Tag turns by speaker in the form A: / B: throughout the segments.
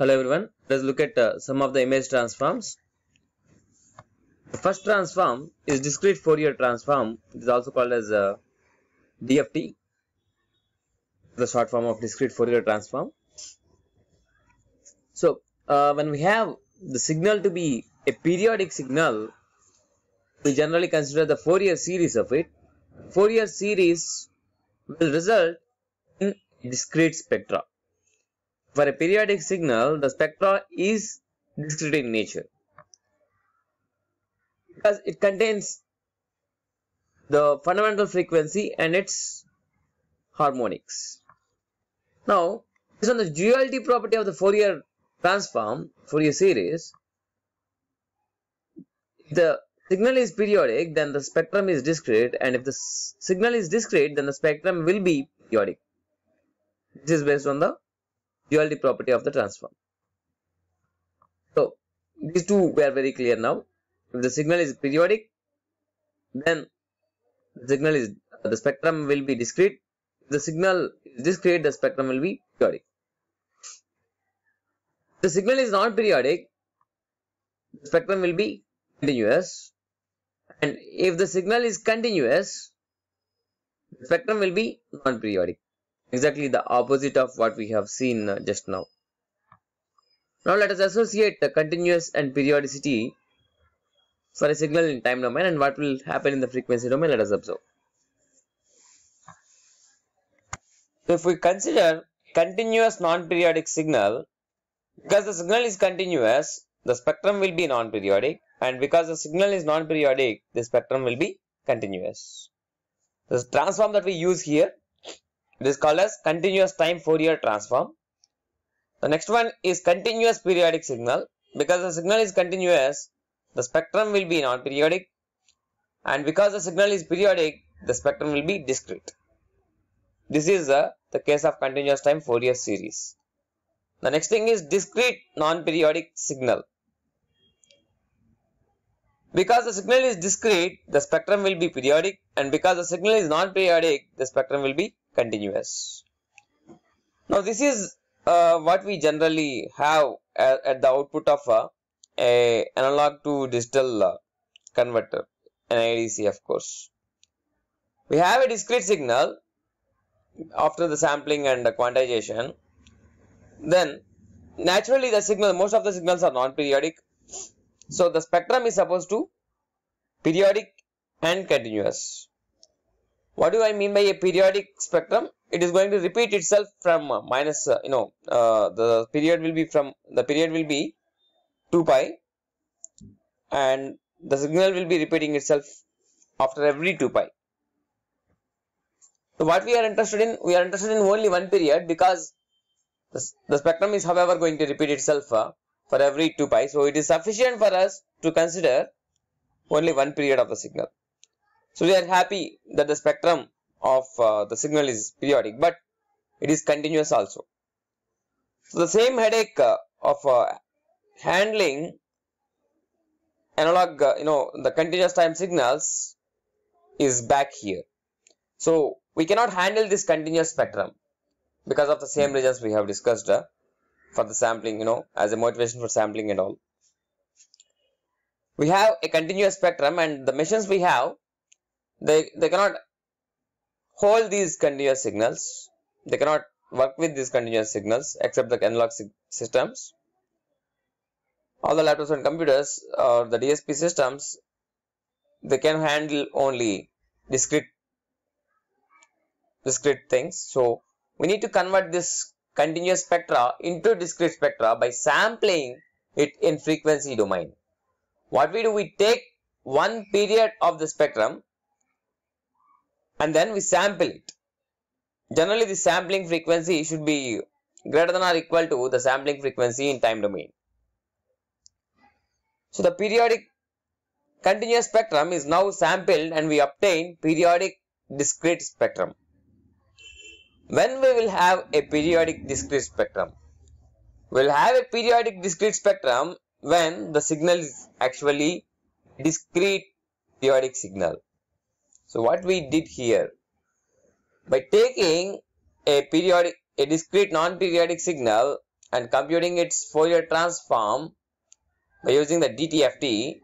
A: Hello everyone, let's look at uh, some of the image transforms. The first transform is discrete Fourier transform. It is also called as uh, DFT, the short form of discrete Fourier transform. So uh, when we have the signal to be a periodic signal, we generally consider the Fourier series of it. Fourier series will result in discrete spectra. For a periodic signal, the spectra is discrete in nature because it contains the fundamental frequency and its harmonics. Now, based on the duality property of the Fourier transform, Fourier series, if the signal is periodic, then the spectrum is discrete, and if the signal is discrete, then the spectrum will be periodic. This is based on the duality property of the transform. So these two were very clear now. If the signal is periodic, then the signal is the spectrum will be discrete. If the signal is discrete, the spectrum will be periodic. If the signal is not periodic, the spectrum will be continuous. And if the signal is continuous, the spectrum will be non-periodic exactly the opposite of what we have seen uh, just now. Now let us associate the continuous and periodicity for a signal in time domain and what will happen in the frequency domain let us observe. So if we consider continuous non-periodic signal because the signal is continuous the spectrum will be non-periodic and because the signal is non-periodic the spectrum will be continuous. The transform that we use here this is called as continuous time Fourier transform. The next one is continuous periodic signal. Because the signal is continuous, the spectrum will be non-periodic. And because the signal is periodic, the spectrum will be discrete. This is uh, the case of continuous time Fourier series. The next thing is discrete non-periodic signal. Because the signal is discrete, the spectrum will be periodic and because the signal is non-periodic, the spectrum will be continuous. Now this is uh, what we generally have at, at the output of a, a analog to digital uh, converter, an ADC of course. We have a discrete signal after the sampling and the quantization. Then naturally the signal, most of the signals are non-periodic. So the spectrum is supposed to periodic and continuous what do I mean by a periodic spectrum? It is going to repeat itself from uh, minus, uh, you know, uh, the period will be from, the period will be 2 pi and the signal will be repeating itself after every 2 pi. So what we are interested in, we are interested in only one period because the spectrum is however going to repeat itself uh, for every 2 pi. So it is sufficient for us to consider only one period of the signal. So we are happy that the spectrum of uh, the signal is periodic, but it is continuous also. So the same headache uh, of uh, handling analog, uh, you know, the continuous time signals is back here. So we cannot handle this continuous spectrum because of the same reasons we have discussed uh, for the sampling, you know, as a motivation for sampling and all. We have a continuous spectrum and the machines we have they they cannot hold these continuous signals they cannot work with these continuous signals except the analog systems all the laptops and computers or the dsp systems they can handle only discrete discrete things so we need to convert this continuous spectra into discrete spectra by sampling it in frequency domain what we do we take one period of the spectrum and then we sample it. Generally, the sampling frequency should be greater than or equal to the sampling frequency in time domain. So, the periodic continuous spectrum is now sampled and we obtain periodic discrete spectrum. When we will have a periodic discrete spectrum? We will have a periodic discrete spectrum when the signal is actually discrete periodic signal. So what we did here, by taking a periodic, a discrete non-periodic signal and computing its Fourier transform by using the DTFT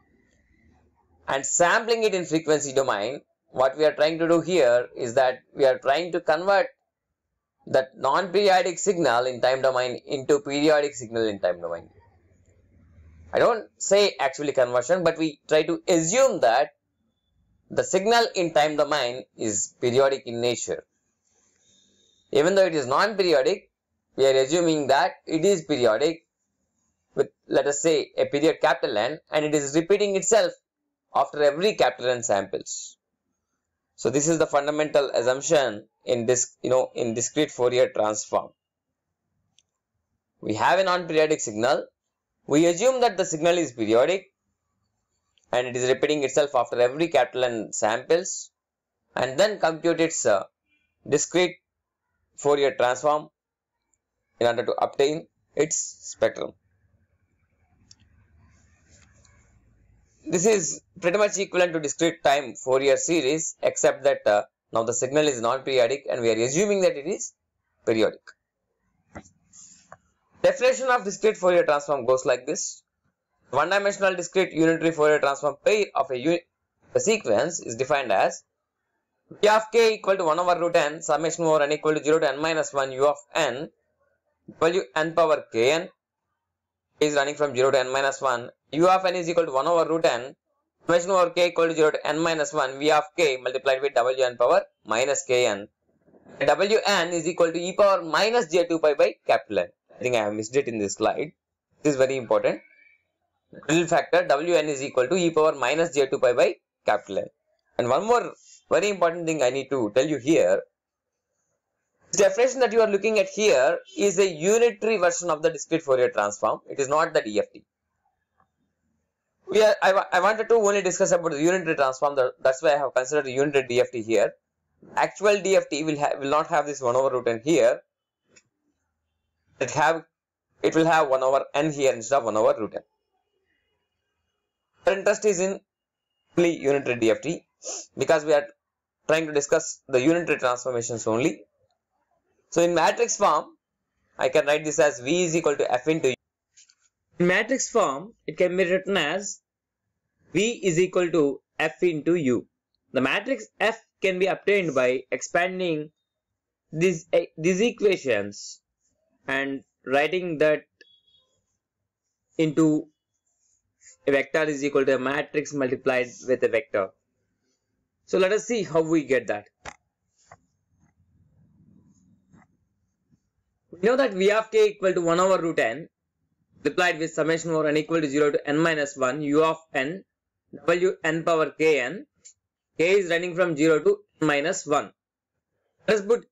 A: and sampling it in frequency domain, what we are trying to do here is that we are trying to convert that non-periodic signal in time domain into periodic signal in time domain. I don't say actually conversion, but we try to assume that the signal in time domain is periodic in nature. Even though it is non-periodic, we are assuming that it is periodic with let us say a period capital N and it is repeating itself after every capital N samples. So this is the fundamental assumption in this you know in discrete Fourier transform. We have a non-periodic signal. We assume that the signal is periodic and it is repeating itself after every capital n samples and then compute its uh, discrete Fourier transform in order to obtain its spectrum. This is pretty much equivalent to discrete time Fourier series except that uh, now the signal is non-periodic and we are assuming that it is periodic. Definition of discrete Fourier transform goes like this. One-dimensional discrete unitary Fourier transform pair of a, a sequence is defined as v of k equal to 1 over root n summation over n equal to 0 to n minus 1 u of n value n power kn is running from 0 to n minus 1 u of n is equal to 1 over root n summation over k equal to 0 to n minus 1 v of k multiplied with w n power minus kn w n is equal to e power minus j2 pi by capital n. I think I have missed it in this slide. This is very important. Drill factor Wn is equal to e power minus j2 pi by capital N. And one more very important thing I need to tell you here. The definition that you are looking at here is a unitary version of the discrete Fourier transform. It is not the DFT. We are, I, I wanted to only discuss about the unitary transform. That's why I have considered the unitary DFT here. Actual DFT will, have, will not have this 1 over root n here. It have it will have 1 over n here instead of 1 over root n. Our interest is in unitary DFT because we are trying to discuss the unitary transformations only. So in matrix form, I can write this as V is equal to F into U. In matrix form, it can be written as V is equal to F into U. The matrix F can be obtained by expanding these, eh, these equations and writing that into a vector is equal to a matrix multiplied with a vector. So let us see how we get that. We know that v of k equal to 1 over root n multiplied with summation over n equal to 0 to n minus 1 u of n w n power k n k is running from 0 to n minus 1. Let us put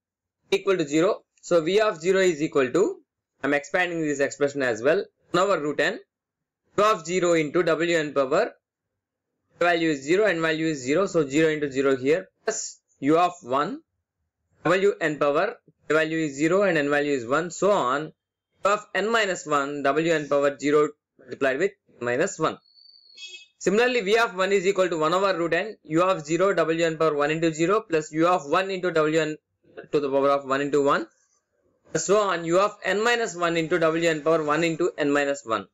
A: equal to 0. So v of 0 is equal to, I am expanding this expression as well, 1 over root n of 0 into Wn power value is 0 and value is 0 so 0 into 0 here plus u of 1 w n power value is 0 and n value is 1 so on u of n minus 1 w n power 0 multiplied with minus 1 Similarly, v of 1 is equal to 1 over root n, u of 0 w n power 1 into 0 plus u of 1 into w n to the power of 1 into 1 so on u of n minus 1 into w n power 1 into n minus 1.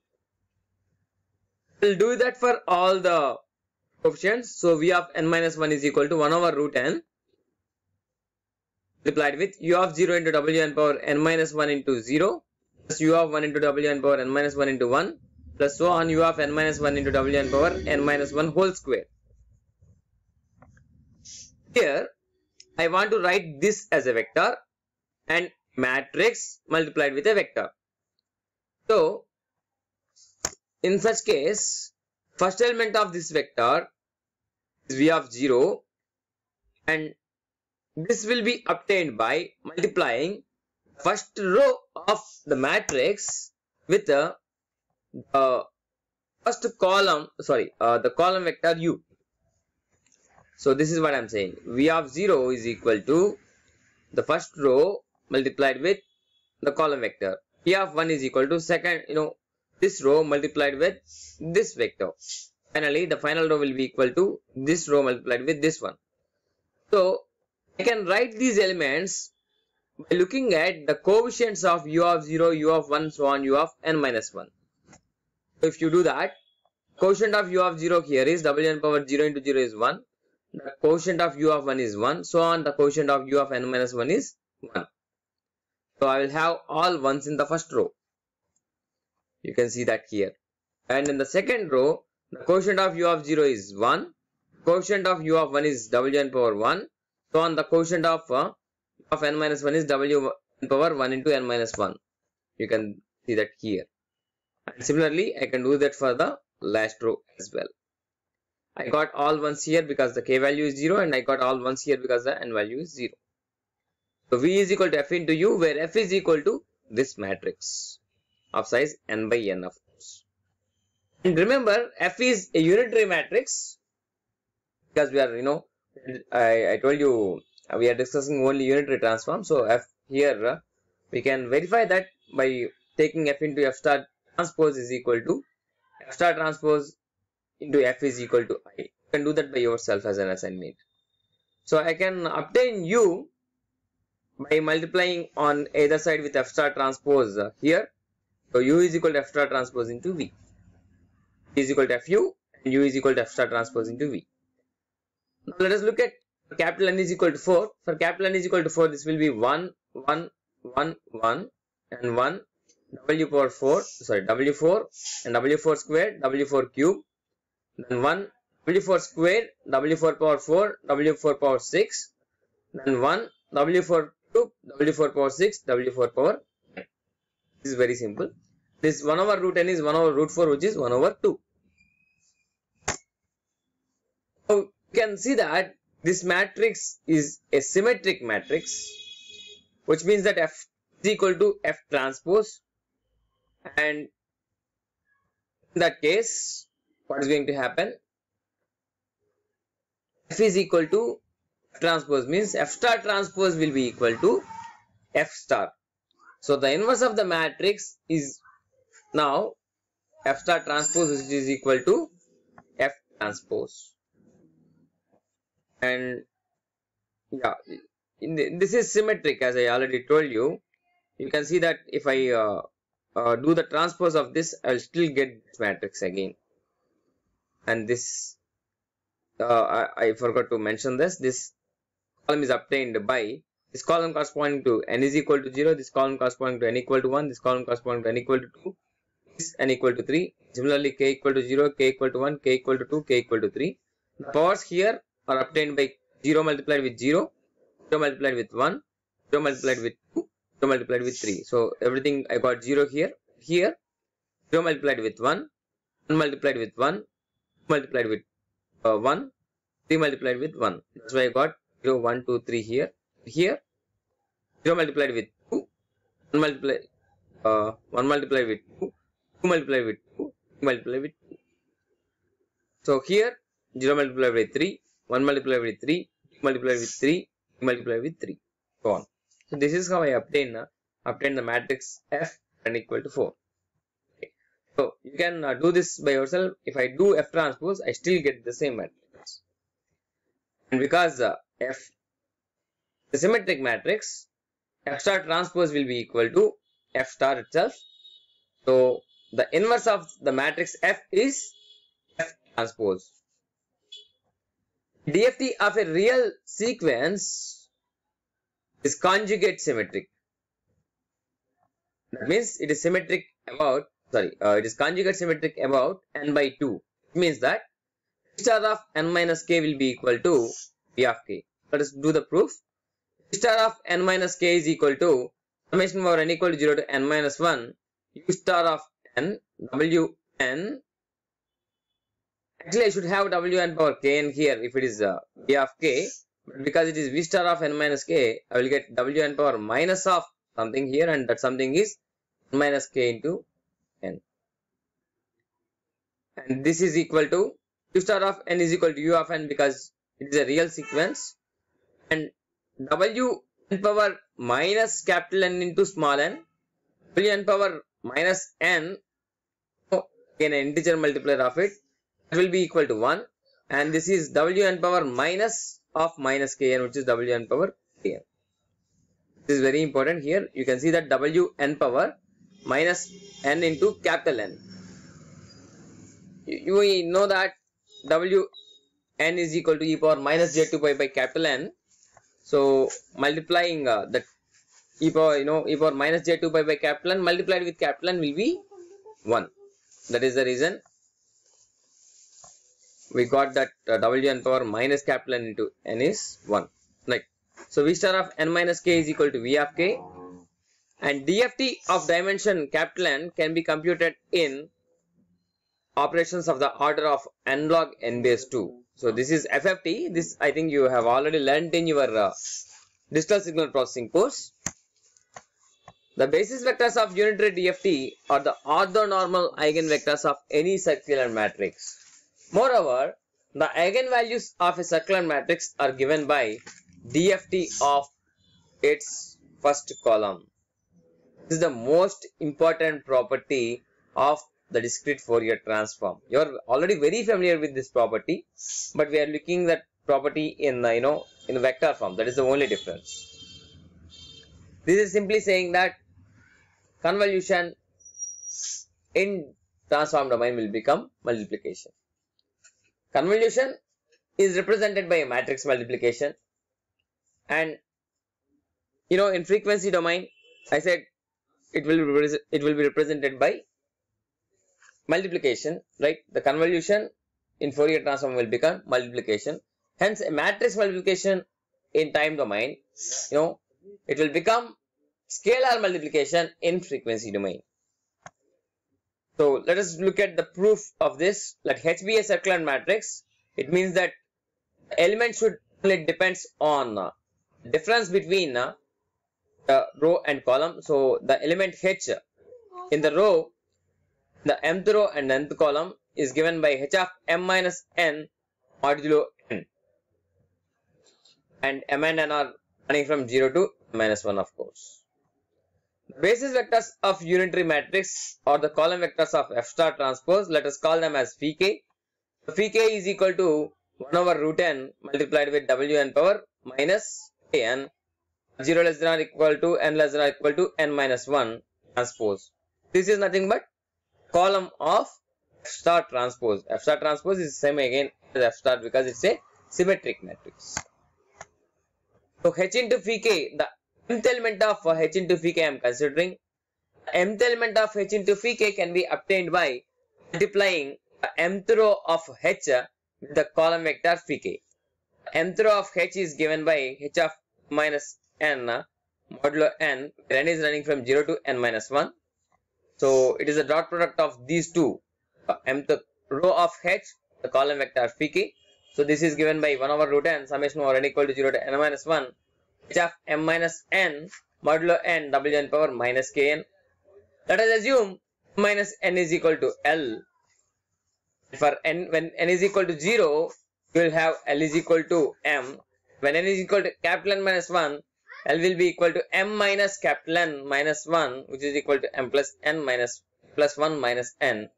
A: We'll do that for all the coefficients. So v of n minus 1 is equal to 1 over root n multiplied with u of 0 into w n power n minus 1 into 0 plus u of 1 into w n power n minus 1 into 1 plus so on u of n minus 1 into w n power n minus 1 whole square. Here I want to write this as a vector and matrix multiplied with a vector. So in such case, first element of this vector is v of 0 and this will be obtained by multiplying first row of the matrix with the, uh, first column, sorry, uh, the column vector u. So this is what I am saying. v of 0 is equal to the first row multiplied with the column vector. p of 1 is equal to second, you know, this row multiplied with this vector. Finally, the final row will be equal to this row multiplied with this one. So, I can write these elements by looking at the coefficients of u of 0, u of 1, so on, u of n minus 1. So, if you do that, quotient of u of 0 here is w n power 0 into 0 is 1. The quotient of u of 1 is 1. So, on the quotient of u of n minus 1 is 1. So, I will have all 1s in the first row. You can see that here. And in the second row, the quotient of u of 0 is 1. Quotient of u of 1 is wn power 1. So on the quotient of uh, of n minus 1 is w power 1 into n minus 1. You can see that here. And similarly, I can do that for the last row as well. I got all ones here because the k value is 0 and I got all ones here because the n value is 0. So V is equal to F into U where F is equal to this matrix of size n by n of course. And remember F is a unitary matrix because we are you know I, I told you uh, we are discussing only unitary transform so F here uh, we can verify that by taking F into F star transpose is equal to F star transpose into F is equal to I. You can do that by yourself as an assignment. So I can obtain U by multiplying on either side with F star transpose uh, here so U is equal to F star transpose into V. T is equal to Fu and U is equal to F star transpose into V. Now let us look at capital N is equal to 4. For capital N is equal to 4, this will be 1, 1, 1, 1 and 1 W power 4, sorry W4 and W4 square, W4 cube, then 1 W4 square, W4 power 4, W4 power 6, then 1 W4 cube, W4 power 6, W4 power this is very simple. This 1 over root n is 1 over root 4 which is 1 over 2. Now you can see that this matrix is a symmetric matrix which means that F is equal to F transpose and in that case what is going to happen F is equal to F transpose means F star transpose will be equal to F star so the inverse of the matrix is now F star transpose which is equal to F transpose. And yeah, the, this is symmetric as I already told you. You can see that if I uh, uh, do the transpose of this, I'll still get this matrix again. And this, uh, I, I forgot to mention this, this column is obtained by this column corresponding to n is equal to 0, this column corresponding to n equal to 1, this column corresponding to n equal to 2, this n equal to 3. Similarly, k equal to 0, k equal to 1, k equal to 2, k equal to 3. The powers here are obtained by 0 multiplied with 0, 0 multiplied with 1, 0 multiplied with 2, 0 multiplied with 3. So everything I got 0 here, here, 0 multiplied with 1, 1 multiplied with 1, multiplied with uh, 1, 3 multiplied with 1. That's why I got 0, 1, 2, 3 here here 0 multiplied with 2 1 multiplied uh, 1 multiplied with 2 2 multiplied with 2 2 multiplied with 2 so here 0 multiplied by 3 1 multiplied by 3 2 multiplied with 3 2 multiplied with 3 so on so this is how i obtain uh, obtain the matrix f and equal to 4 okay. so you can uh, do this by yourself if i do f transpose i still get the same matrix and because uh, f the symmetric matrix f star transpose will be equal to f star itself. So the inverse of the matrix f is f transpose. DFT of a real sequence is conjugate symmetric. That means it is symmetric about, sorry, uh, it is conjugate symmetric about n by 2. It means that star of n minus k will be equal to p of k. Let us do the proof star of n minus k is equal to summation over n equal to 0 to n minus 1 u star of n w n actually I should have w n power k n here if it is uh, v of k but because it is v star of n minus k I will get w n power minus of something here and that something is minus k into n and this is equal to u star of n is equal to u of n because it is a real sequence and w n power minus capital N into small n, w n power minus n, so again an integer multiplier of it, will be equal to 1 and this is w n power minus of minus kn which is w n power kn. This is very important here. You can see that w n power minus n into capital N. You, you know that w n is equal to e power minus j2 pi by capital N so multiplying uh, that e power you know e power minus j2 by by capital N multiplied with capital N will be 1. That is the reason we got that uh, wn power minus capital N into N is 1. Like so V star of N minus K is equal to V of K and DFT of dimension capital N can be computed in operations of the order of n log n base 2 so this is FFT. This I think you have already learned in your uh, digital signal processing course. The basis vectors of unitary DFT are the orthonormal eigenvectors of any circular matrix. Moreover, the eigenvalues of a circular matrix are given by DFT of its first column. This is the most important property of the discrete Fourier transform. You're already very familiar with this property, but we are looking that property in uh, you know in vector form. That is the only difference. This is simply saying that convolution in transform domain will become multiplication. Convolution is represented by a matrix multiplication and you know in frequency domain I said it will be it will be represented by multiplication, right? The convolution in Fourier transform will become multiplication. Hence, a matrix multiplication in time domain, you know, it will become scalar multiplication in frequency domain. So, let us look at the proof of this. Let H be a circular matrix. It means that element should, it depends on uh, difference between uh, row and column. So, the element H in the row the mth row and nth column is given by h of m minus n modulo n. And m and n are running from 0 to minus 1 of course. The basis vectors of unitary matrix or the column vectors of F star transpose, let us call them as Vk. So Vk is equal to 1 over root n multiplied with Wn power minus an 0 less than or equal to n less than or equal to n minus 1 transpose. This is nothing but column of F star transpose. F star transpose is same again as F star because it's a symmetric matrix. So H into F K, the mth uh, element of H into F K, I am considering. The mth element of H into F K can be obtained by multiplying the mth row of H with the column vector phi k. mth row of H is given by H of minus n uh, modulo n, where n is running from 0 to n minus 1. So it is a dot product of these two uh, the row of h, the column vector pk. So this is given by 1 over root n summation over n equal to 0 to n minus 1 h of m minus n modulo n w n power minus kn. Let us assume minus n is equal to l. For n, when n is equal to 0, you will have l is equal to m. When n is equal to capital N minus 1, L will be equal to m minus capital N minus 1 which is equal to m plus n minus plus 1 minus n.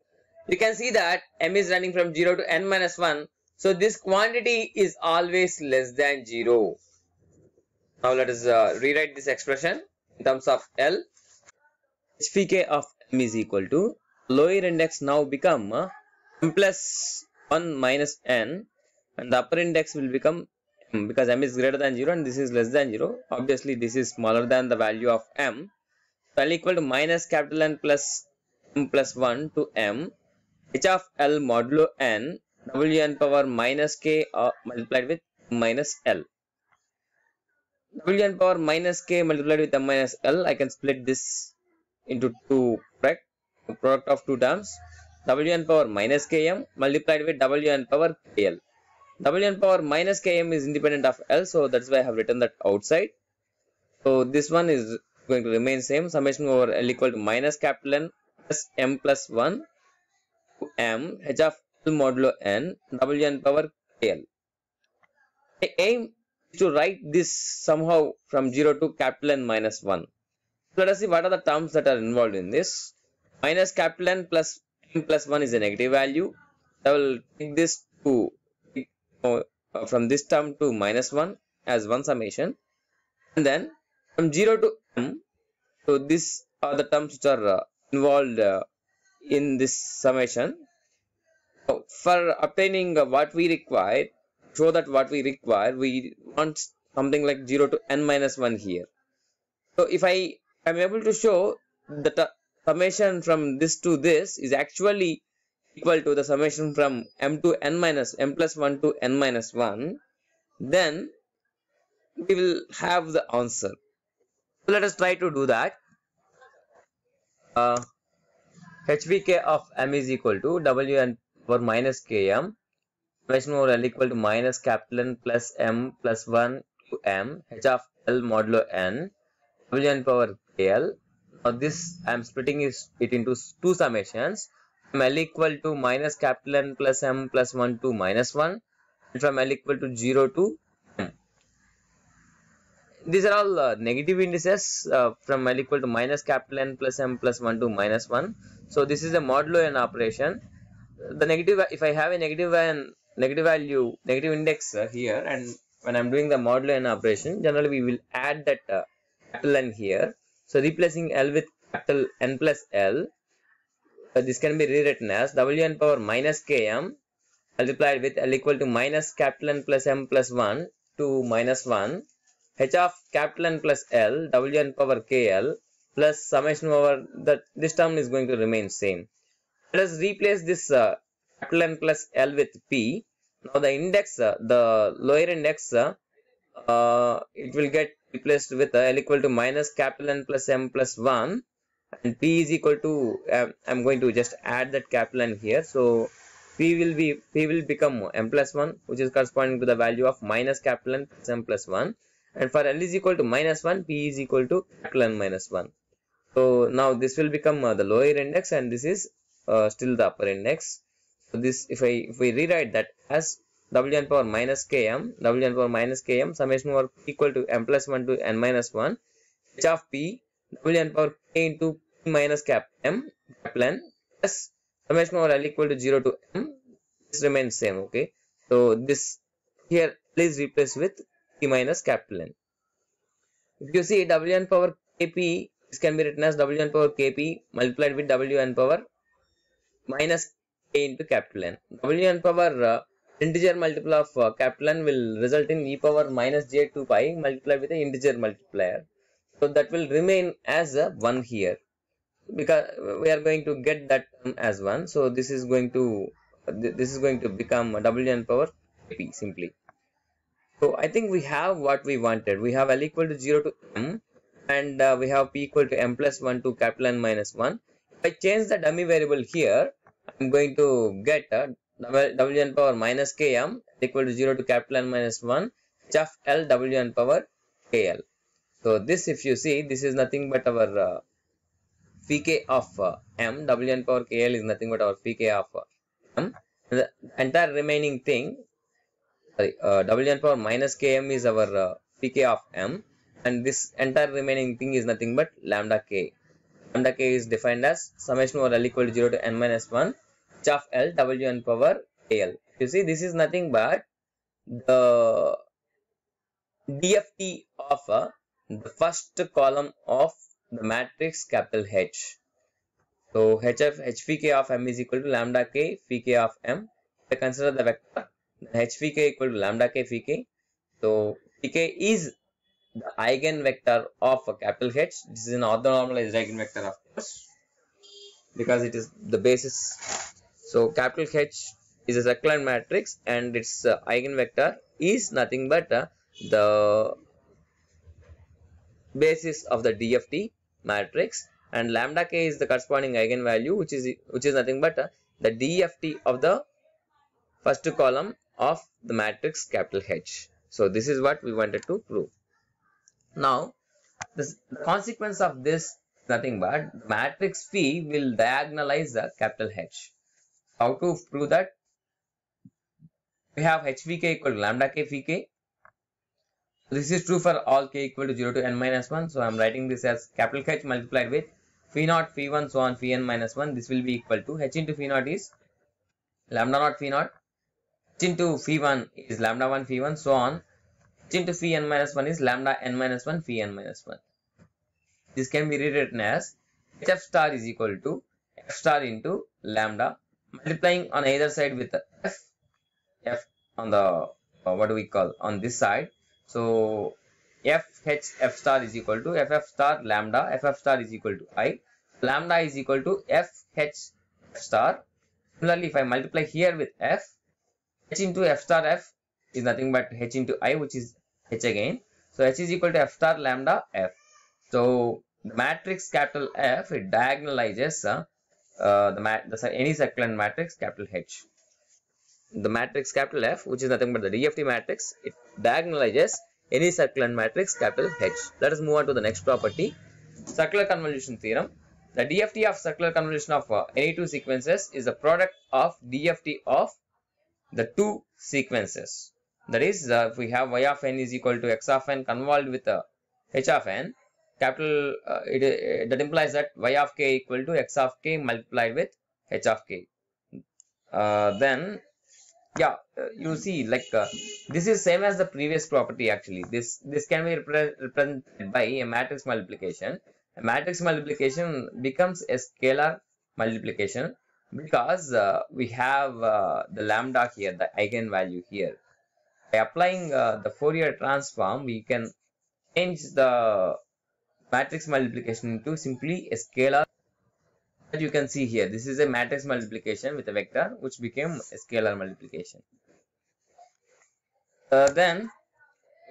A: You can see that m is running from 0 to n minus 1. So this quantity is always less than 0. Now let us uh, rewrite this expression in terms of L. HPK of m is equal to lower index now become uh, m plus 1 minus n and the upper index will become because m is greater than 0 and this is less than 0 obviously this is smaller than the value of m so l equal to minus capital n plus m plus 1 to m h of l modulo n w n power minus k uh, multiplied with minus l. W n power minus k multiplied with m minus l i can split this into two product, product of two terms wn power minus km multiplied with wn power kl Wn power minus Km is independent of L, so that's why I have written that outside. So this one is going to remain same. Summation over L equal to minus capital N plus M plus 1 to M H of L modulo N Wn power KL. I aim to write this somehow from 0 to capital N minus 1. Let us see what are the terms that are involved in this. Minus capital N plus M plus 1 is a negative value. I will take this to uh, from this term to minus 1 as one summation and then from 0 to m so these are the terms which are uh, involved uh, in this summation so for obtaining uh, what we require show that what we require we want something like 0 to n minus 1 here so if i am able to show that uh, summation from this to this is actually equal to the summation from m to n minus m plus 1 to n minus 1 then we will have the answer so let us try to do that uh, hvk of m is equal to w and power minus km summation over l equal to minus capital n plus m plus 1 to m h of l modulo n w n power kl now this i am splitting it into two summations from L equal to minus capital N plus M plus 1 to minus 1 and from L equal to 0 to M. These are all uh, negative indices uh, from L equal to minus capital N plus M plus 1 to minus 1. So this is a modulo N operation. The negative, if I have a negative and negative value, negative index uh, here and when I'm doing the modulo N operation, generally we will add that uh, capital N here. So replacing L with capital N plus L so this can be rewritten as Wn power minus Km multiplied with L equal to minus capital N plus M plus 1 to minus 1 H of capital N plus L Wn power KL plus summation over that this term is going to remain same. Let us replace this uh, capital N plus L with P. Now the index, uh, the lower index, uh, uh it will get replaced with uh, L equal to minus capital N plus M plus 1 and p is equal to um, i'm going to just add that cap line here so p will be p will become m plus 1 which is corresponding to the value of minus capital n plus m plus 1 and for l is equal to minus 1 p is equal to capital n minus 1 so now this will become uh, the lower index and this is uh, still the upper index so this if i if we rewrite that as wn power minus km wn power minus km summation over p equal to m plus 1 to n minus 1 h of p W n power k into p minus cap m n plus summation over L equal to 0 to m. This remains same, okay. So this here please replace with p minus n If you see W n power kp, this can be written as W n power kp multiplied with W n power minus k into capital W n power uh, integer multiple of uh, capital N will result in e power minus j 2 pi multiplied with an integer multiplier. So that will remain as a 1 here because we are going to get that term as 1. So this is going to this is going to become wn power p simply. So I think we have what we wanted. We have L equal to 0 to m and uh, we have p equal to m plus 1 to capital N minus 1. If I change the dummy variable here, I'm going to get a wn power minus km equal to 0 to capital N minus 1 h of L wn power kl. So this if you see this is nothing but our uh, pk of uh, m wn power kl is nothing but our pk of uh, m the entire remaining thing sorry uh, wn power minus km is our uh, pk of m and this entire remaining thing is nothing but lambda k lambda k is defined as summation over l equal to 0 to n minus 1 h of l wn power kl you see this is nothing but the dft of a uh, the first column of the matrix capital H. So H of HVK of M is equal to lambda K VK of M. I consider the vector HVK equal to lambda K VK. So VK is the eigenvector of a capital H. This is an orthonormalized eigenvector of course because it is the basis. So capital H is a circular matrix and its uh, eigenvector is nothing but uh, the basis of the DFT matrix and lambda k is the corresponding eigenvalue which is which is nothing but uh, the DFT of the first column of the matrix capital H. So this is what we wanted to prove. Now this, the consequence of this nothing but matrix phi will diagonalize the capital H. How to prove that? We have HVK equal to lambda k this is true for all k equal to 0 to n minus 1. So I'm writing this as capital H multiplied with phi naught, phi 1, so on, phi n minus 1. This will be equal to h into phi naught is lambda naught phi naught. h into phi 1 is lambda 1 phi 1, so on. h into phi n minus 1 is lambda n minus 1 phi n minus 1. This can be rewritten as hf star is equal to f star into lambda multiplying on either side with f, f on the, what do we call, on this side so f h f star is equal to f f star lambda f f star is equal to i lambda is equal to f h f star. Similarly, if I multiply here with f, h into f star f is nothing but h into i which is h again. So h is equal to f star lambda f. So the matrix capital F it diagonalizes uh, uh, the, the any circulant matrix capital H the matrix capital F, which is nothing but the DFT matrix, it diagonalizes any circulant matrix capital H. Let us move on to the next property. Circular convolution theorem. The DFT of circular convolution of uh, any two sequences is the product of DFT of the two sequences. That is, uh, if we have y of n is equal to x of n convolved with uh, h of n, capital, uh, it, uh, that implies that y of k equal to x of k multiplied with h of k. Uh, then yeah uh, you see like uh, this is same as the previous property actually this this can be repre represented by a matrix multiplication a matrix multiplication becomes a scalar multiplication because uh, we have uh, the lambda here the eigenvalue here by applying uh, the fourier transform we can change the matrix multiplication into simply a scalar as you can see here, this is a matrix multiplication with a vector which became a scalar multiplication. Uh, then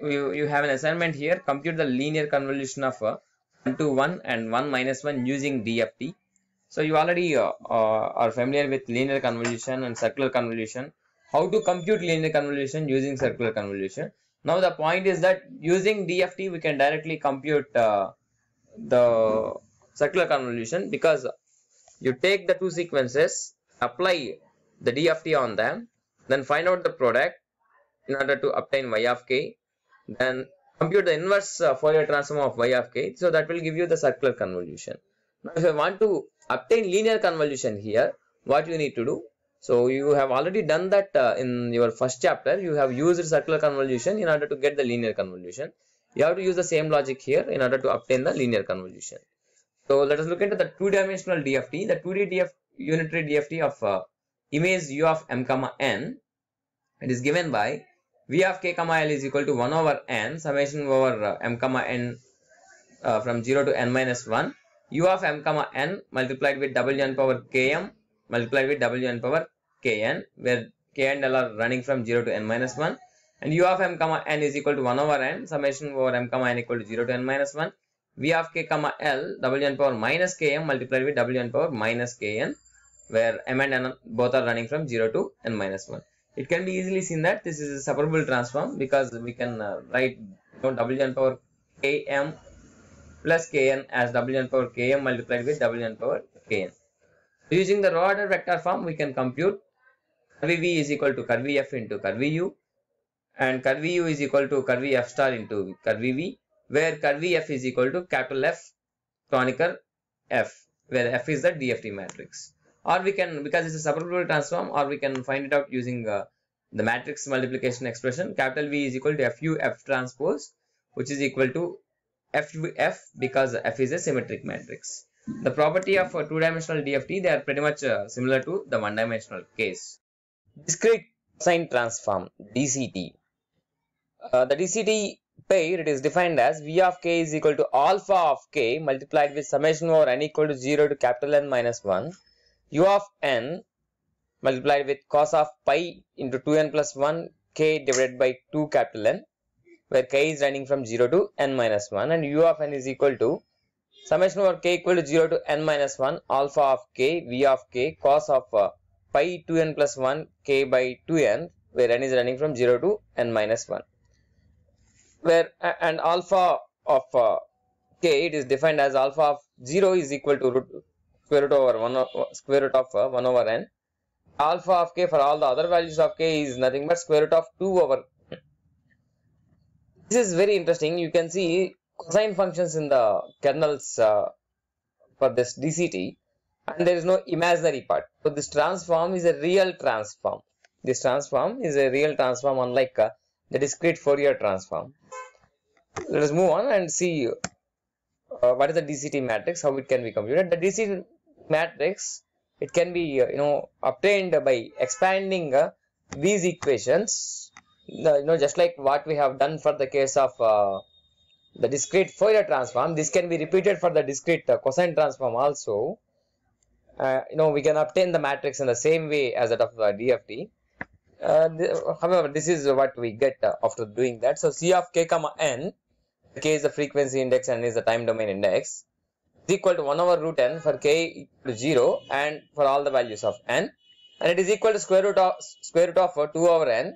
A: you, you have an assignment here. Compute the linear convolution of uh, 1 to 1 and 1 minus 1 using DFT. So you already uh, uh, are familiar with linear convolution and circular convolution. How to compute linear convolution using circular convolution. Now the point is that using DFT we can directly compute uh, the circular convolution because you take the two sequences, apply the DFT on them, then find out the product in order to obtain y of k, then compute the inverse uh, Fourier transform of y of k. So that will give you the circular convolution. Now if you want to obtain linear convolution here, what you need to do? So you have already done that uh, in your first chapter. You have used circular convolution in order to get the linear convolution. You have to use the same logic here in order to obtain the linear convolution. So let us look into the two-dimensional DFT, the 2D DF, unitary DFT of uh, image u of m comma n. It is given by v of k comma l is equal to 1 over n summation over uh, m comma n uh, from 0 to n minus 1 u of m comma n multiplied with w n power km multiplied with w n power kn where k and l are running from 0 to n minus 1 and u of m comma n is equal to 1 over n summation over m comma n equal to 0 to n minus 1 v of k comma l power minus km multiplied with wn power minus kn where m and n both are running from 0 to n minus 1. It can be easily seen that this is a separable transform because we can uh, write you know, wn power km plus kn as wn power km multiplied with wn power kn. Using the raw order vector form, we can compute curvy v is equal to curvy f into curvy u and curvy u is equal to curvy f star into curvy v where curvy F is equal to capital F conical F where F is the DFT matrix or we can because it's a separable transform or we can find it out using uh, the matrix multiplication expression capital V is equal to FU F transpose which is equal to FU F because F is a symmetric matrix. The property of a two-dimensional DFT they are pretty much uh, similar to the one-dimensional case. Discrete sine transform DCT. Uh, the DCT pair, it is defined as V of k is equal to alpha of k multiplied with summation over n equal to 0 to capital N minus 1, U of n multiplied with cos of pi into 2n plus 1 k divided by 2 capital N, where k is running from 0 to n minus 1 and U of n is equal to summation over k equal to 0 to n minus 1 alpha of k V of k cos of uh, pi 2n plus 1 k by 2n where n is running from 0 to n minus 1 where and alpha of uh, k it is defined as alpha of 0 is equal to root square root over 1 square root of uh, 1 over n alpha of k for all the other values of k is nothing but square root of 2 over this is very interesting you can see cosine functions in the kernels uh, for this dct and there is no imaginary part so this transform is a real transform this transform is a real transform unlike uh, the discrete Fourier transform let us move on and see uh, what is the DCT matrix, how it can be computed. The DCT matrix, it can be, uh, you know, obtained by expanding uh, these equations, you know, just like what we have done for the case of uh, the discrete Fourier transform. This can be repeated for the discrete uh, cosine transform also. Uh, you know, we can obtain the matrix in the same way as that of the DFT. Th however, this is what we get after doing that. So, C of k comma n k is the frequency index and is the time domain index is equal to 1 over root n for k equal to 0 and for all the values of n and it is equal to square root of square root of 2 over n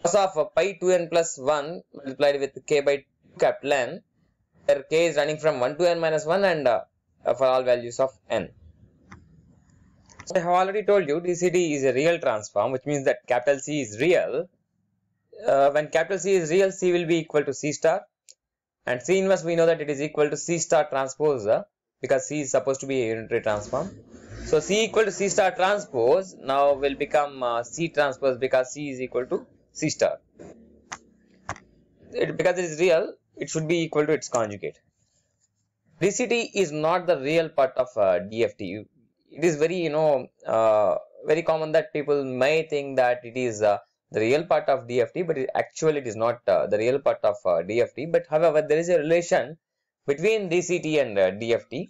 A: plus of pi 2n plus 1 multiplied with k by 2 capital n where k is running from 1 to n minus 1 and uh, for all values of n. So I have already told you DCD is a real transform which means that capital C is real. Uh, when capital C is real C will be equal to C star and C inverse we know that it is equal to C star transpose because C is supposed to be a unitary transform. So C equal to C star transpose now will become uh, C transpose because C is equal to C star. It, because it is real, it should be equal to its conjugate. DCT is not the real part of uh, DFT. It is very, you know, uh, very common that people may think that it is uh, the real part of DFT, but it, actually it is not uh, the real part of uh, DFT. But however, there is a relation between DCT and uh, DFT.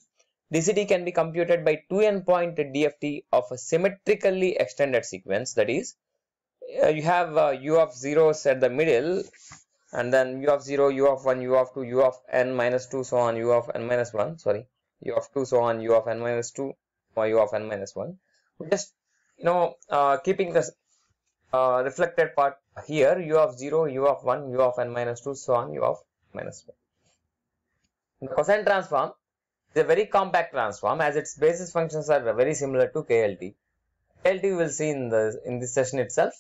A: DCT can be computed by 2n point DFT of a symmetrically extended sequence. That is, uh, you have uh, u of zero at the middle, and then u of 0, u of 1, u of 2, u of n minus 2, so on, u of n minus 1, sorry, u of 2, so on, u of n minus 2, or u of n minus 1. Just, you know, uh, keeping this. Uh, reflected part here u of 0, u of 1, u of n minus 2, so on u of minus 1. The cosine transform is a very compact transform as its basis functions are very similar to KLT. KLT we will see in the in this session itself.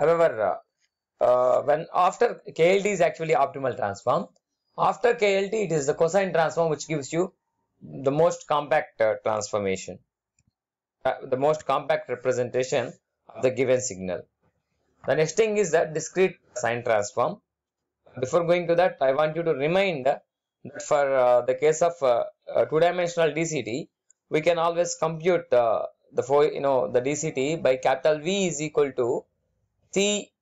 A: However, uh, uh, when after KLT is actually optimal transform. After KLT, it is the cosine transform which gives you the most compact uh, transformation, uh, the most compact representation of the given signal. The next thing is that discrete sine transform. Before going to that, I want you to remind that for uh, the case of uh, uh two-dimensional DCT, we can always compute uh, the four, you know, the DCT by capital V is equal to C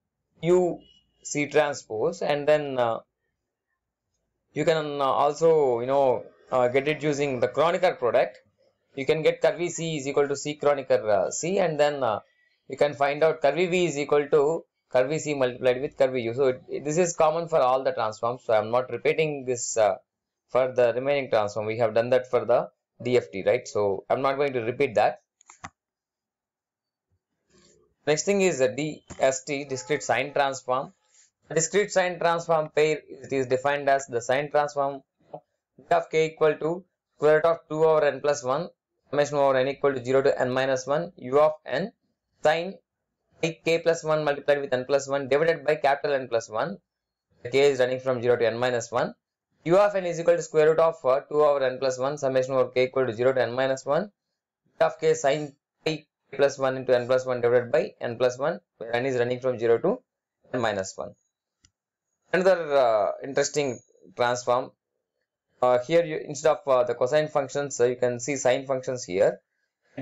A: U C transpose, and then uh, you can uh, also, you know, get it using the Kronecker product. You can get curvy C is equal to C Kronecker C, and then you can find out curvy V is equal to curvy C multiplied with curvy U. So, it, this is common for all the transforms. So, I am not repeating this uh, for the remaining transform. We have done that for the DFT, right? So, I am not going to repeat that. Next thing is the DST, discrete sine transform. discrete sine transform pair it is defined as the sine transform of k equal to square root of 2 over n plus 1 summation over n equal to 0 to n minus 1 u of n sine k plus 1 multiplied with n plus 1 divided by capital N plus 1. The k is running from 0 to n minus 1. u of n is equal to square root of uh, 2 over n plus 1 summation over k equal to 0 to n minus 1. u of k sine k plus 1 into n plus 1 divided by n plus 1 where n is running from 0 to n minus 1. Another uh, interesting transform. Uh, here you, instead of uh, the cosine functions uh, you can see sine functions here.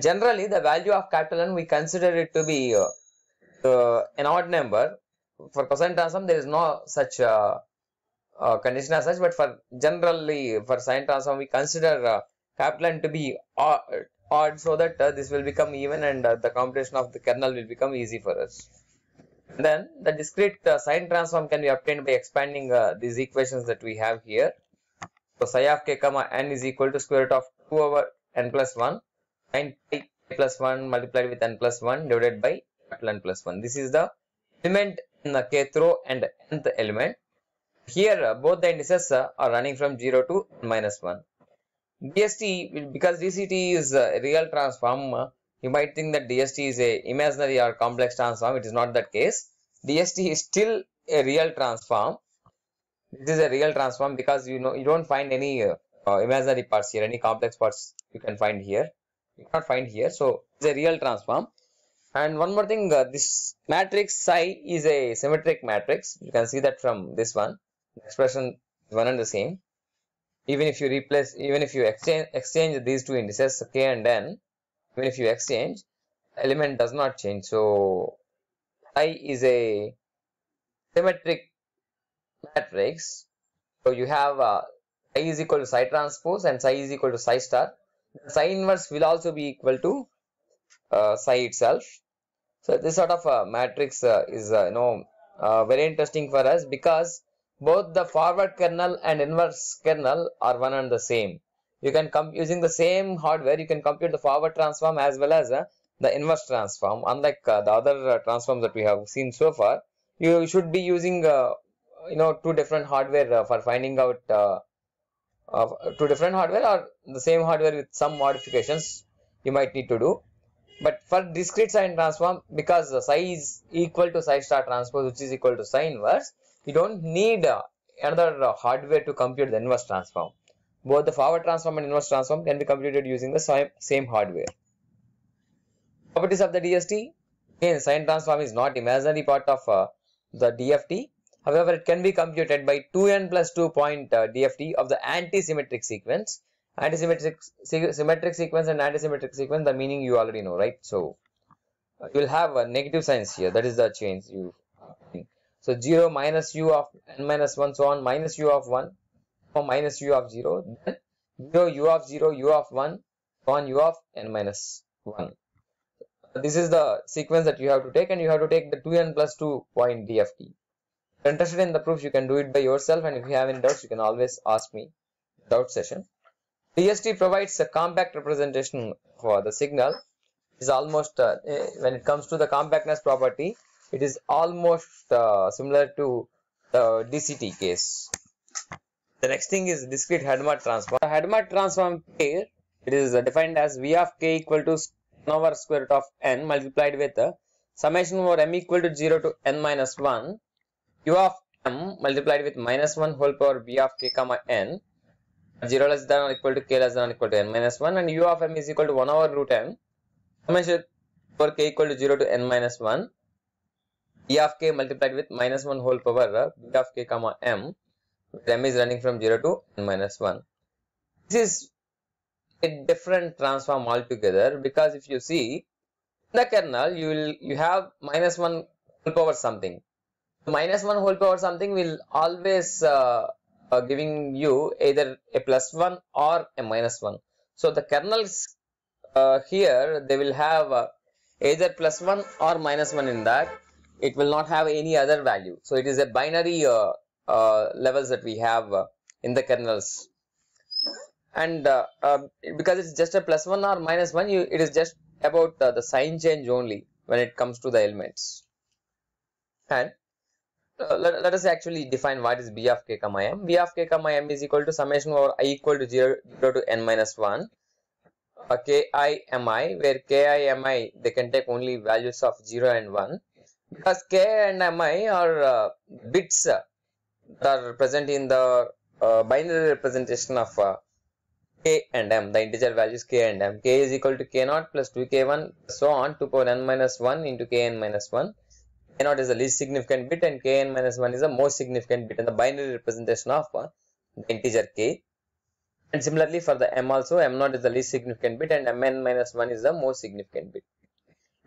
A: Generally, the value of capital N, we consider it to be uh, an odd number. For cosine transform, there is no such uh, uh, condition as such, but for generally for sine transform, we consider uh, capital N to be odd, odd so that uh, this will become even and uh, the computation of the kernel will become easy for us. Then the discrete sine transform can be obtained by expanding these equations that we have here. So psi of k comma n is equal to square root of 2 over n plus 1 and pi plus 1 multiplied with n plus 1 divided by capital n plus 1. This is the element in the kth row and nth element. Here uh, both the indices uh, are running from 0 to minus 1. DST, because DCT is a real transform, uh, you might think that DST is a imaginary or complex transform. It is not that case. DST is still a real transform. This is a real transform because you know you don't find any uh, uh imaginary parts here, any complex parts you can find here you cannot find here so it's a real transform and one more thing uh, this matrix psi is a symmetric matrix you can see that from this one the expression is one and the same even if you replace even if you exchange exchange these two indices k and n even if you exchange element does not change so i is a symmetric matrix so you have uh, i is equal to psi transpose and psi is equal to psi star psi inverse will also be equal to uh, psi itself so this sort of a uh, matrix uh, is uh, you know uh, very interesting for us because both the forward kernel and inverse kernel are one and the same you can come using the same hardware you can compute the forward transform as well as the inverse transform unlike the other transforms that we have seen so far you should be using you know two different hardware for finding out uh, to different hardware or the same hardware with some modifications you might need to do but for discrete sine transform because the psi is equal to psi star transpose which is equal to psi inverse you don't need uh, another uh, hardware to compute the inverse transform both the forward transform and inverse transform can be computed using the same, same hardware properties of the dst again sine transform is not imaginary part of uh, the dft However, it can be computed by 2n plus 2 point uh, DFT of the antisymmetric sequence. Antisymmetric se symmetric sequence and antisymmetric sequence, the meaning you already know, right? So, uh, you'll have a negative signs here. That is the change you think. So, 0 minus u of n minus 1, so on, minus u of 1, or minus u of 0, then 0, u of 0, u of 1, so on, u of n minus 1. This is the sequence that you have to take and you have to take the 2n plus 2 point DFT you're interested in the proof, you can do it by yourself and if you have any doubts, you can always ask me doubt session. DST provides a compact representation for the signal. Is almost uh, eh, when it comes to the compactness property, it is almost uh, similar to the DCT case. The next thing is discrete Hadamard transform. The Hadamard transform here, it is defined as V of k equal to n over square root of n multiplied with uh, summation over m equal to 0 to n minus 1 U of m multiplied with minus 1 whole power b of k comma n 0 less than or equal to k less than or equal to n minus 1 and u of m is equal to 1 over root m summation for k equal to 0 to n minus 1 b of k multiplied with minus 1 whole power uh, b of k comma m m is running from 0 to n minus 1 this is a different transform altogether because if you see the kernel you will you have minus 1 whole power something minus 1 whole power something will always uh, uh, giving you either a plus 1 or a minus 1. So the kernels uh, here they will have uh, either plus 1 or minus 1 in that it will not have any other value. So it is a binary uh, uh, levels that we have in the kernels and um, because it's just a plus 1 or minus 1 you, it is just about the sign change only when it comes to the elements and let, let, us actually define what is b of k comma m. b of k comma m is equal to summation over i equal to 0, 0 to n minus 1 uh, k i m i where k i m i they can take only values of 0 and 1 because k and m i are uh, bits uh, that are present in the uh, binary representation of uh, k and m the integer values k and m k is equal to k naught plus 2k1 so on 2 power n minus 1 into kn minus 1 naught is the least significant bit and kn minus 1 is the most significant bit and the binary representation of uh, the integer k. And similarly for the m also m naught is the least significant bit and mn minus 1 is the most significant bit.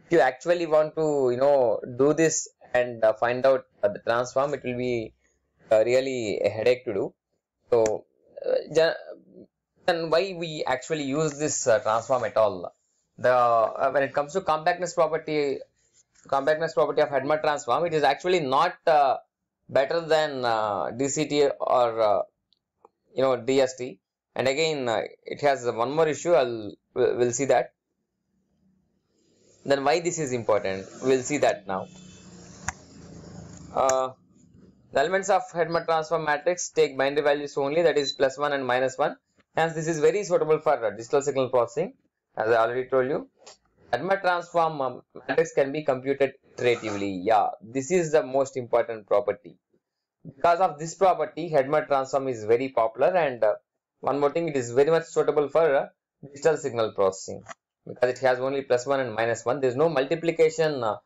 A: If you actually want to you know do this and uh, find out uh, the transform it will be uh, really a headache to do. So uh, then why we actually use this uh, transform at all. The when it comes to compactness property compactness property of Hadamard transform, it is actually not uh, better than uh, DCT or uh, you know DST. And again, uh, it has one more issue. I'll we'll see that. Then why this is important? We'll see that now. Uh, the elements of Hadamard transform matrix take binary values only, that is plus one and minus one. Hence, this is very suitable for uh, digital signal processing, as I already told you. Fermat transform matrix um, can be computed iteratively. Yeah, this is the most important property. Because of this property, Fermat transform is very popular and uh, one more thing, it is very much suitable for uh, digital signal processing because it has only plus 1 and minus 1. There is no multiplication uh,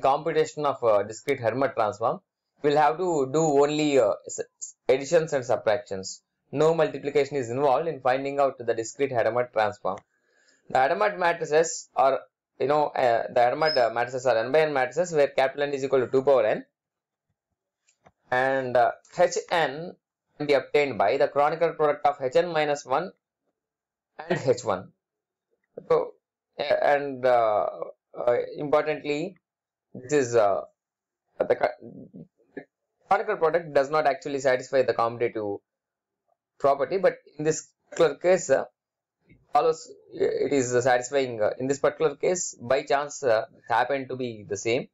A: computation of uh, discrete Hermit transform. We will have to do only uh, additions and subtractions. No multiplication is involved in finding out the discrete Hermit transform. The Hermit matrices are you know uh, the Hermite matrices are n by n matrices where capital N is equal to 2 power n and uh, Hn can be obtained by the Kronecker product of Hn minus 1 and H1. So, uh, and uh, uh, importantly, this is uh, the Kronecker product does not actually satisfy the commutative property, but in this particular case, uh, follows it is satisfying uh, in this particular case by chance uh, happened to be the same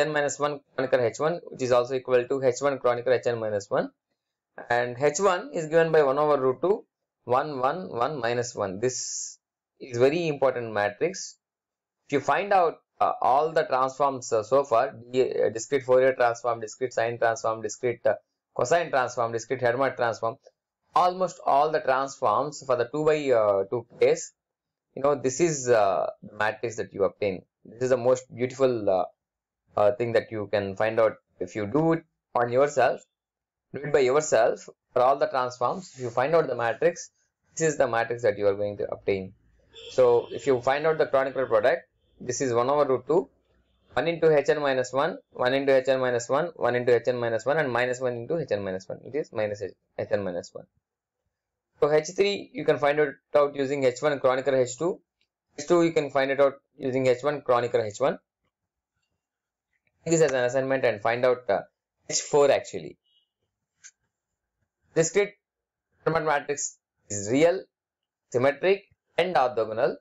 A: 10 minus 1 chronicle h1 which is also equal to h1 chronicle hn minus 1 and h1 is given by 1 over root 2 1 1 1 minus 1 this is very important matrix if you find out uh, all the transforms uh, so far uh, discrete Fourier transform discrete sine transform discrete uh, cosine transform discrete Hermite transform almost all the transforms for the 2 by uh, 2 case, you know, this is uh, the matrix that you obtain. This is the most beautiful uh, uh, thing that you can find out if you do it on yourself, do it by yourself for all the transforms. If you find out the matrix, this is the matrix that you are going to obtain. So if you find out the Kronecker product, this is 1 over root 2, 1 into hn minus 1, 1 into hn minus 1, 1 into hn minus 1 and minus 1 into hn minus 1. It is minus hn minus 1. So H3 you can find it out using H1 Kronecker H2. H2 you can find it out using H1 Kronecker H1. This as an assignment and find out uh, H4 actually. Discrete Fermat matrix is real, symmetric and orthogonal.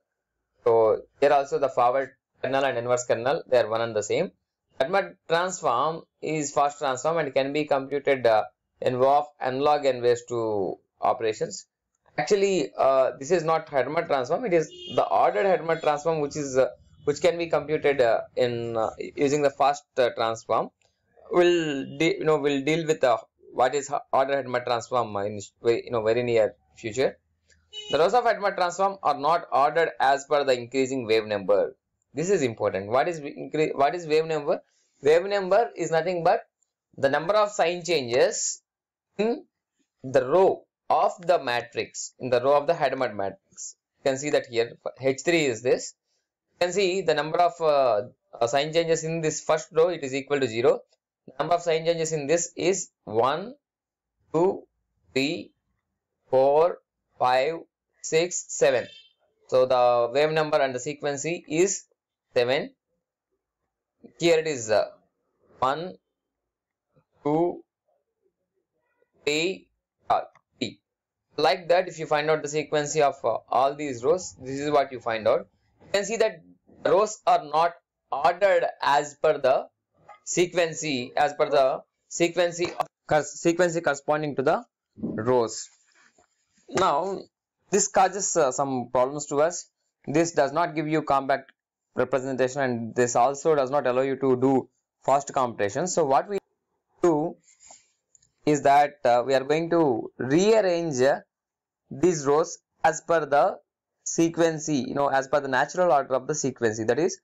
A: So here also the forward kernel and inverse kernel they are one and the same. Fermat transform is fast transform and can be computed uh, in WOF analog n ways to operations. Actually, uh, this is not Hadamard transform. It is the ordered Hadamard transform, which is uh, which can be computed uh, in uh, using the fast uh, transform. Will you know will deal with the what is ordered Hadamard transform in you know very near future. The rows of Hadamard transform are not ordered as per the increasing wave number. This is important. What is what is wave number? Wave number is nothing but the number of sign changes in the row of the matrix in the row of the Hadamard matrix. You can see that here H3 is this. You can see the number of uh, uh sign changes in this first row it is equal to 0. Number of sign changes in this is 1, 2, 3, 4, 5, 6, 7. So the wave number and the frequency is 7. Here it is uh, 1, 2, 3, like that if you find out the sequence of uh, all these rows this is what you find out you can see that rows are not ordered as per the sequence as per the sequence sequence corresponding to the rows now this causes uh, some problems to us this does not give you compact representation and this also does not allow you to do fast computation so what we do is that uh, we are going to rearrange these rows as per the sequence you know as per the natural order of the sequence that is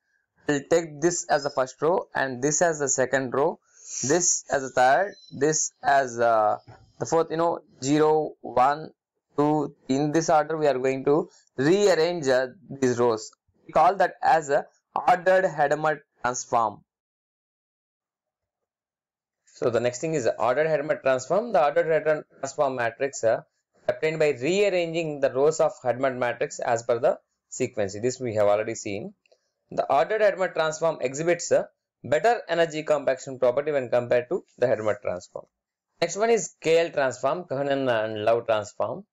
A: we'll take this as the first row and this as the second row this as the third this as uh, the fourth you know 0 1 2 in this order we are going to rearrange uh, these rows we call that as a ordered Hadamard transform so the next thing is ordered Hadamard transform the ordered Hadamard transform matrix uh, obtained by rearranging the rows of Hadamard matrix as per the sequence. This we have already seen. The ordered Hadamard transform exhibits a better energy compaction property when compared to the Hadamard transform. Next one is KL transform, Kahanan and Love transform.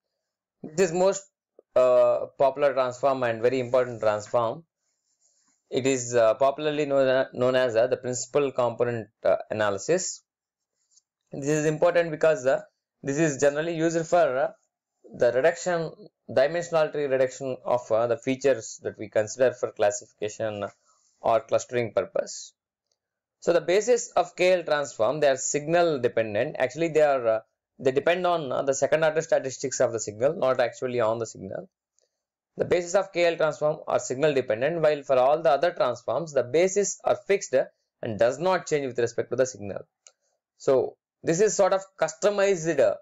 A: This is most uh, popular transform and very important transform. It is uh, popularly known, known as uh, the principal component uh, analysis. This is important because uh, this is generally used for uh, the reduction dimensionality reduction of uh, the features that we consider for classification or clustering purpose. So the basis of KL transform they are signal dependent actually they are uh, they depend on uh, the second order statistics of the signal not actually on the signal. The basis of KL transform are signal dependent while for all the other transforms the basis are fixed and does not change with respect to the signal. So this is sort of customized uh,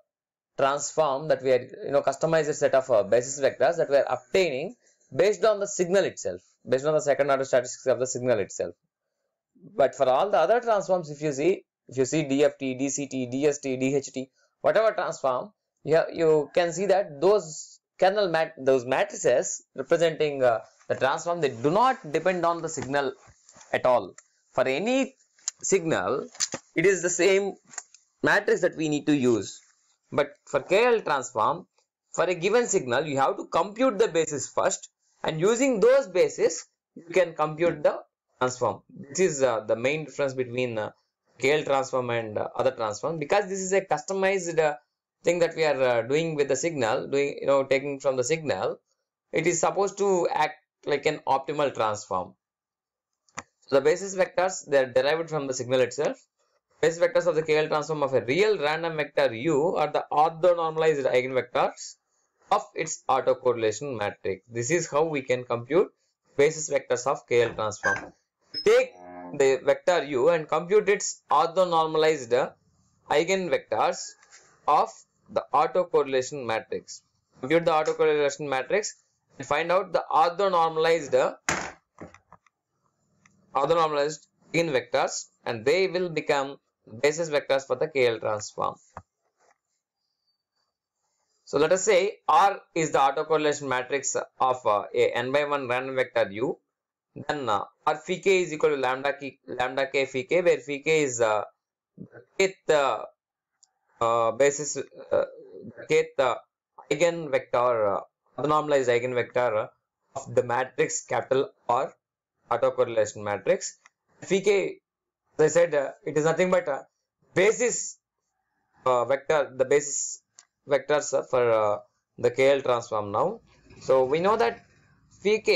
A: transform that we had you know customized a set of uh, basis vectors that we are obtaining based on the signal itself based on the second order statistics of the signal itself but for all the other transforms if you see if you see dft dct dst dht whatever transform you have, you can see that those kernel mat those matrices representing uh, the transform they do not depend on the signal at all for any signal it is the same matrix that we need to use but for KL transform, for a given signal, you have to compute the basis first and using those basis, you can compute the transform. This is uh, the main difference between uh, KL transform and uh, other transform because this is a customized uh, thing that we are uh, doing with the signal, doing you know taking from the signal. It is supposed to act like an optimal transform. So the basis vectors they are derived from the signal itself Base vectors of the KL transform of a real random vector U are the orthonormalized eigenvectors of its autocorrelation matrix. This is how we can compute basis vectors of KL transform. Take the vector U and compute its orthonormalized eigenvectors of the autocorrelation matrix. Compute the autocorrelation matrix and find out the orthonormalized orthonormalized eigenvectors and they will become basis vectors for the KL transform. So let us say R is the autocorrelation matrix of uh, a n by 1 random vector u. Then uh, R phi k is equal to lambda k, lambda k phi k where phi k is uh, kth uh, basis, uh, kth uh, eigenvector, uh, normalized eigenvector of the matrix capital R autocorrelation matrix. Phi k they said uh, it is nothing but a uh, basis uh, vector, the basis vectors for uh, the KL transform now. So we know that VK,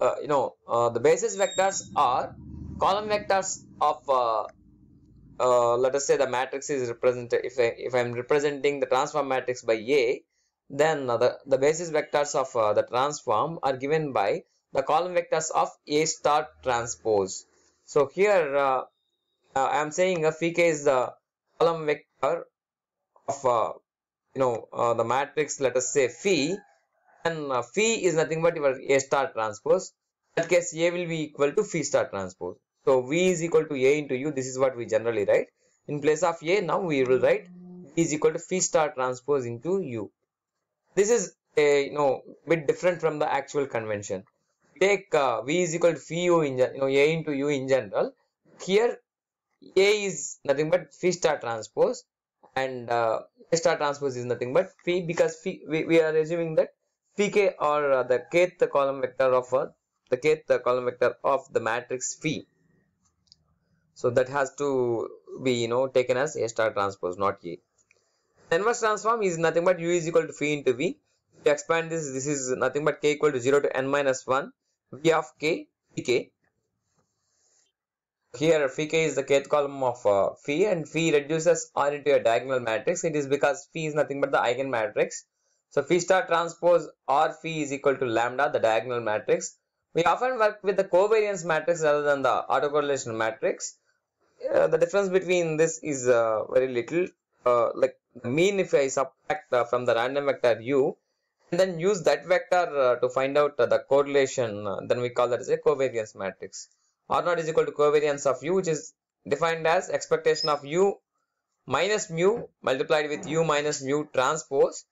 A: uh, you know, uh, the basis vectors are column vectors of uh, let us say the matrix is represented if I, if I'm representing the transform matrix by A then the, the basis vectors of uh, the transform are given by the column vectors of A star transpose so here uh, uh I am saying f uh, k is the column vector of uh, you know uh, the matrix let us say phi and uh, phi is nothing but your a star transpose in that case a will be equal to phi star transpose so v is equal to a into u this is what we generally write in place of a now we will write v is equal to phi star transpose into u this is a you know bit different from the actual convention take uh, V is equal to VU in you know, A into U in general, here A is nothing but phi star transpose and uh, A star transpose is nothing but phi because phi, we, we are assuming that phi k or uh, the kth column vector of uh, the kth column vector of the matrix phi. So that has to be you know taken as A star transpose not A. Inverse transform is nothing but U is equal to phi into V. To expand this, this is nothing but k equal to 0 to n minus 1 v of k here Vk is the kth column of uh, phi and phi reduces R into a diagonal matrix it is because phi is nothing but the eigen matrix so phi star transpose R phi is equal to lambda the diagonal matrix we often work with the covariance matrix rather than the autocorrelation matrix uh, the difference between this is uh, very little uh, like the mean if i subtract uh, from the random vector u and then use that vector uh, to find out uh, the correlation uh, then we call that as a covariance matrix r naught is equal to covariance of u which is defined as expectation of u minus mu multiplied with u minus mu transpose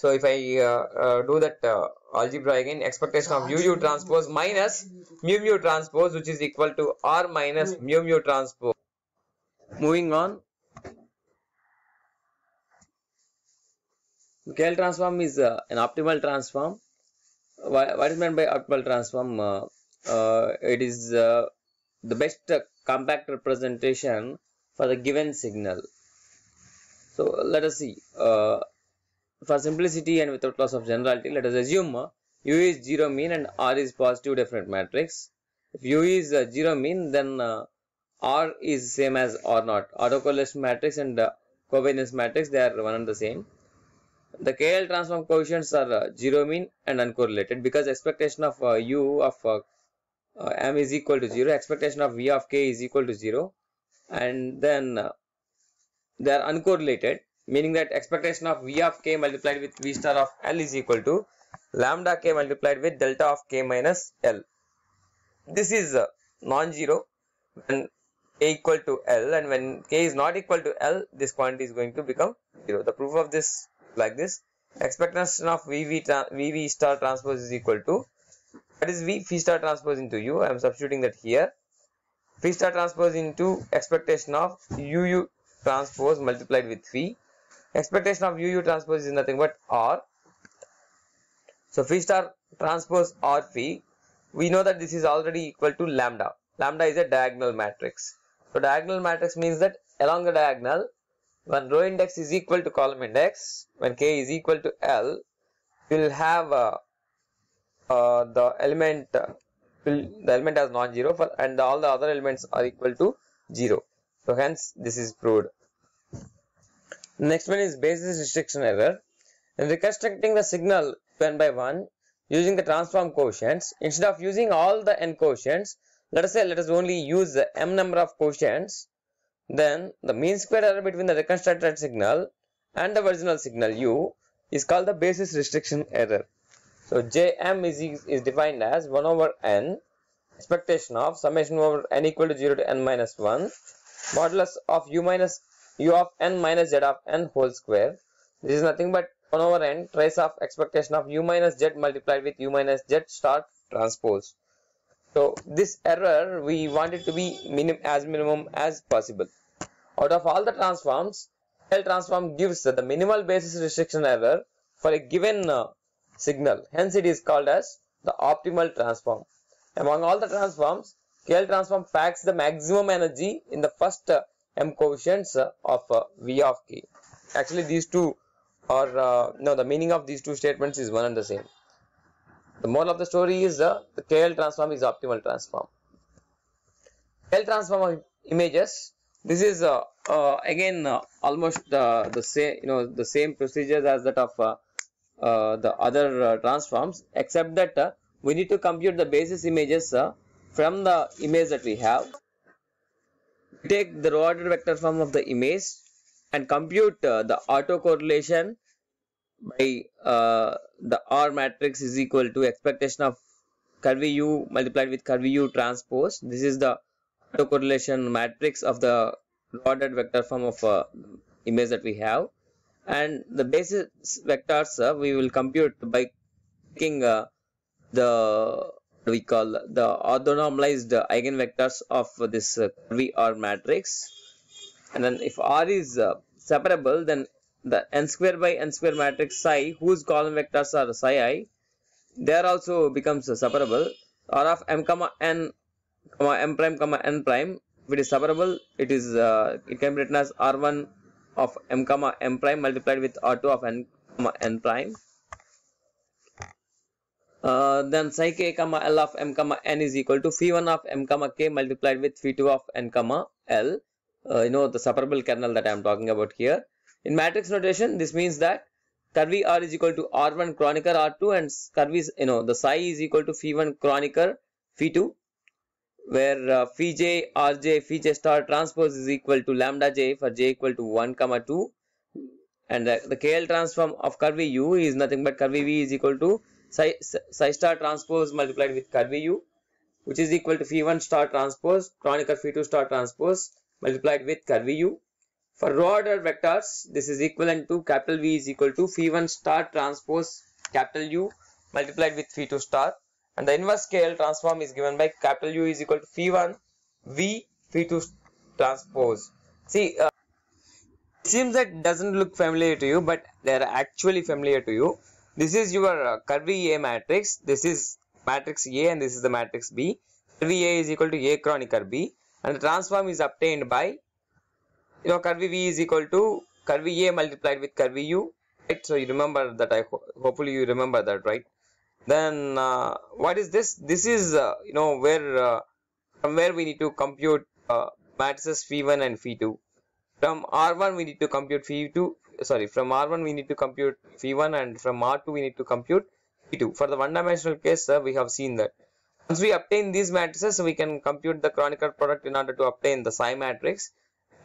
A: so if I uh, uh, do that uh, algebra again, expectation of U u transpose minus mu mu transpose, which is equal to r minus mu mu transpose. Moving on, KL transform is uh, an optimal transform. Why? what is meant by optimal transform? Uh, uh, it is uh, the best compact representation for the given signal. So let us see. Uh, for simplicity and without loss of generality, let us assume uh, U is 0 mean and R is positive definite matrix. If U is 0 mean, then R is same as R naught. Autocorrelation matrix and covariance matrix, they are one and the same. The KL transform coefficients are uh, 0 mean and uncorrelated because expectation of uh, u of uh, uh, m is equal to 0, expectation of v of k is equal to 0 and then uh, they are uncorrelated meaning that expectation of v of k multiplied with v star of l is equal to lambda k multiplied with delta of k minus l. This is uh, non-zero when a equal to l and when k is not equal to l this quantity is going to become 0. The proof of this like this expectation of vv vv star transpose is equal to that is v phi star transpose into u i am substituting that here phi star transpose into expectation of uu transpose multiplied with phi expectation of uu transpose is nothing but r so phi star transpose r phi we know that this is already equal to lambda lambda is a diagonal matrix so diagonal matrix means that along the diagonal when row index is equal to column index, when k is equal to L, we will have uh, uh, the element uh, will, the element as non-zero for and the, all the other elements are equal to zero. So hence this is proved. Next one is basis restriction error. In reconstructing the signal one by one using the transform quotients, instead of using all the n quotients, let us say let us only use the m number of quotients then the mean square error between the reconstructed signal and the original signal u is called the basis restriction error. So Jm is, is defined as 1 over n expectation of summation over n equal to 0 to n minus 1 modulus of u minus u of n minus z of n whole square. This is nothing but 1 over n trace of expectation of u minus z multiplied with u minus z start transpose so this error we want it to be minim as minimum as possible out of all the transforms L transform gives the minimal basis restriction error for a given uh, signal hence it is called as the optimal transform among all the transforms KL transform packs the maximum energy in the first uh, m coefficients uh, of uh, V of k actually these two are uh, no the meaning of these two statements is one and the same the moral of the story is uh, the, the KL transform is optimal transform. KL transform of images. This is uh, uh, again uh, almost uh, the same you know the same procedures as that of uh, the other transforms, except that we need to compute the basis images from the image that we have. Take the row vector form of the image and compute the autocorrelation by uh, the R matrix is equal to expectation of curvy U multiplied with curvy U transpose. This is the autocorrelation matrix of the ordered vector form of uh, image that we have. And the basis vectors uh, we will compute by taking uh, the we call the orthonormalized eigenvectors of this uh, curvy R matrix. And then if R is uh, separable, then the n square by n square matrix psi whose column vectors are psi i there also becomes separable r of m comma n comma m prime comma n prime if it is separable it is uh, it can be written as r1 of m comma m prime multiplied with r2 of n comma n prime uh, then psi k comma l of m comma n is equal to phi1 of m comma k multiplied with phi2 of n comma l uh, you know the separable kernel that i am talking about here in matrix notation, this means that curvy R is equal to R1 Kronecker R2 and curvy, is, you know, the psi is equal to phi1 Kronecker phi2 where uh, phi j rj phi j star transpose is equal to lambda j for j equal to 1 comma 2 and uh, the KL transform of curvy u is nothing but curvy v is equal to psi, psi star transpose multiplied with curvy u which is equal to phi1 star transpose Kronecker phi2 star transpose multiplied with curvy u for row order vectors, this is equivalent to capital V is equal to phi1 star transpose capital U multiplied with phi2 star and the inverse scale transform is given by capital U is equal to phi1 V phi2 transpose. See, uh, seems that doesn't look familiar to you but they are actually familiar to you. This is your uh, curvy A matrix. This is matrix A and this is the matrix B. Curvy A is equal to A chronicle B and the transform is obtained by you know curve v is equal to curve a multiplied with curve u right so you remember that i ho hopefully you remember that right then uh, what is this this is uh, you know where uh, from where we need to compute uh, matrices phi1 and phi2 from r1 we need to compute phi2 sorry from r1 we need to compute phi1 and from r2 we need to compute phi2 for the one dimensional case we have seen that once we obtain these matrices we can compute the Kronecker product in order to obtain the psi matrix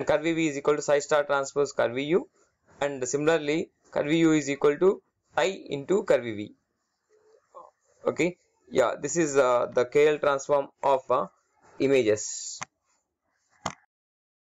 A: curvy v is equal to psi star transpose curvy u and similarly curvy u is equal to i into curvy v okay yeah this is uh, the KL transform of uh, images